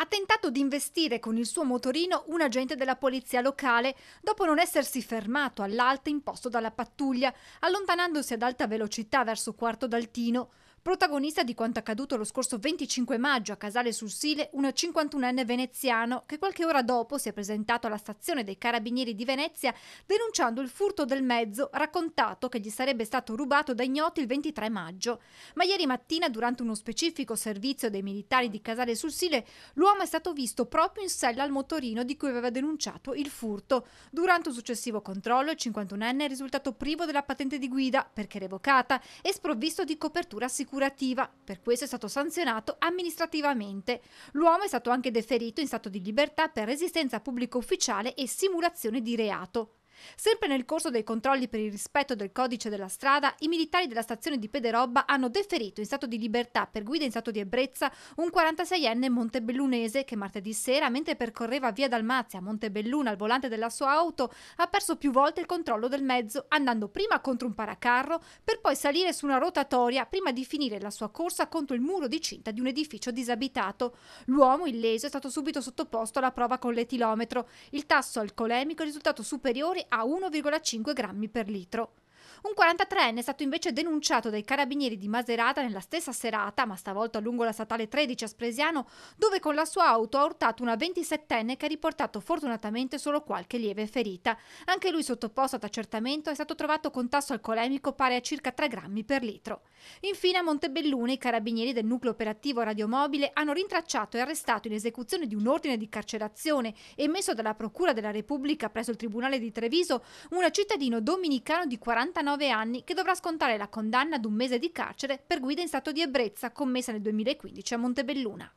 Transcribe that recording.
ha tentato di investire con il suo motorino un agente della polizia locale dopo non essersi fermato all'alto imposto dalla pattuglia, allontanandosi ad alta velocità verso Quarto d'Altino. Protagonista di quanto accaduto lo scorso 25 maggio a Casale sul un 51enne veneziano che qualche ora dopo si è presentato alla stazione dei Carabinieri di Venezia denunciando il furto del mezzo raccontato che gli sarebbe stato rubato da ignoti il 23 maggio. Ma ieri mattina, durante uno specifico servizio dei militari di Casale sul l'uomo è stato visto proprio in sella al motorino di cui aveva denunciato il furto. Durante un successivo controllo, il 51enne è risultato privo della patente di guida perché revocata e sprovvisto di copertura sicurezza assicurativa. Per questo è stato sanzionato amministrativamente. L'uomo è stato anche deferito in stato di libertà per resistenza a pubblico ufficiale e simulazione di reato. Sempre nel corso dei controlli per il rispetto del codice della strada, i militari della stazione di Pederobba hanno deferito in stato di libertà per guida in stato di ebbrezza un 46enne montebellunese che martedì sera, mentre percorreva via Dalmazia a Montebelluna al volante della sua auto, ha perso più volte il controllo del mezzo, andando prima contro un paracarro per poi salire su una rotatoria prima di finire la sua corsa contro il muro di cinta di un edificio disabitato. L'uomo illeso è stato subito sottoposto alla prova con l'etilometro. Il tasso alcolemico è risultato superiore a 1,5 grammi per litro. Un 43enne è stato invece denunciato dai carabinieri di Maserata nella stessa serata, ma stavolta lungo la statale 13 a Spresiano, dove con la sua auto ha urtato una 27enne che ha riportato fortunatamente solo qualche lieve ferita. Anche lui sottoposto ad accertamento è stato trovato con tasso alcolemico pari a circa 3 grammi per litro. Infine a Montebellone i carabinieri del nucleo operativo radiomobile hanno rintracciato e arrestato in esecuzione di un ordine di carcerazione emesso dalla Procura della Repubblica presso il Tribunale di Treviso un cittadino dominicano di 49 39 anni che dovrà scontare la condanna ad un mese di carcere per guida in stato di ebbrezza commessa nel 2015 a Montebelluna.